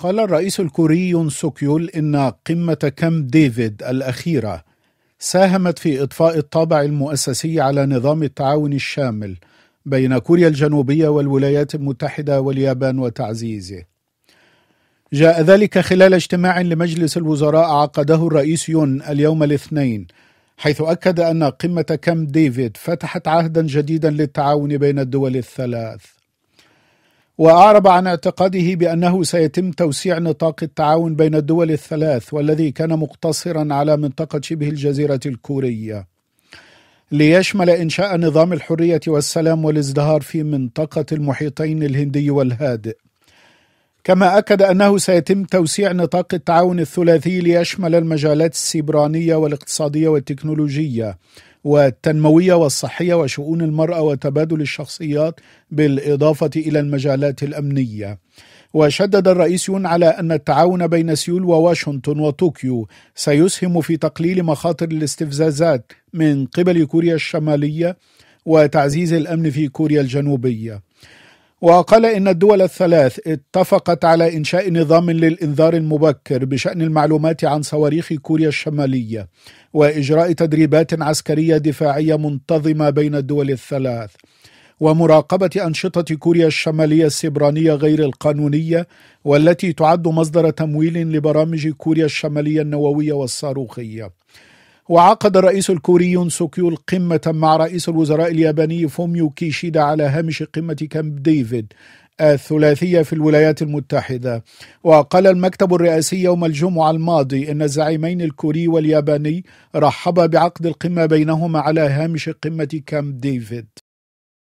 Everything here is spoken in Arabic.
قال الرئيس الكوري يون سوكيول إن قمة كامب ديفيد الأخيرة ساهمت في إضفاء الطابع المؤسسي على نظام التعاون الشامل بين كوريا الجنوبية والولايات المتحدة واليابان وتعزيزه. جاء ذلك خلال اجتماع لمجلس الوزراء عقده الرئيس يون اليوم الاثنين حيث أكد أن قمة كامب ديفيد فتحت عهدا جديدا للتعاون بين الدول الثلاث. وأعرب عن اعتقاده بأنه سيتم توسيع نطاق التعاون بين الدول الثلاث والذي كان مقتصرا على منطقة شبه الجزيرة الكورية ليشمل إنشاء نظام الحرية والسلام والازدهار في منطقة المحيطين الهندي والهادئ كما أكد أنه سيتم توسيع نطاق التعاون الثلاثي ليشمل المجالات السيبرانية والاقتصادية والتكنولوجية والتنموية والصحية وشؤون المرأة وتبادل الشخصيات بالإضافة إلى المجالات الأمنية وشدد الرئيس يون على أن التعاون بين سيول وواشنطن وطوكيو سيسهم في تقليل مخاطر الاستفزازات من قبل كوريا الشمالية وتعزيز الأمن في كوريا الجنوبية وقال إن الدول الثلاث اتفقت على إنشاء نظام للإنذار المبكر بشأن المعلومات عن صواريخ كوريا الشمالية وإجراء تدريبات عسكرية دفاعية منتظمة بين الدول الثلاث ومراقبة أنشطة كوريا الشمالية السبرانية غير القانونية والتي تعد مصدر تمويل لبرامج كوريا الشمالية النووية والصاروخية وعقد الرئيس الكوري يون سوكيول قمة مع رئيس الوزراء الياباني فوميو كيشيدا على هامش قمة كامب ديفيد الثلاثية في الولايات المتحدة وقال المكتب الرئاسي يوم الجمعة الماضي أن الزعيمين الكوري والياباني رحبا بعقد القمة بينهما على هامش قمة كامب ديفيد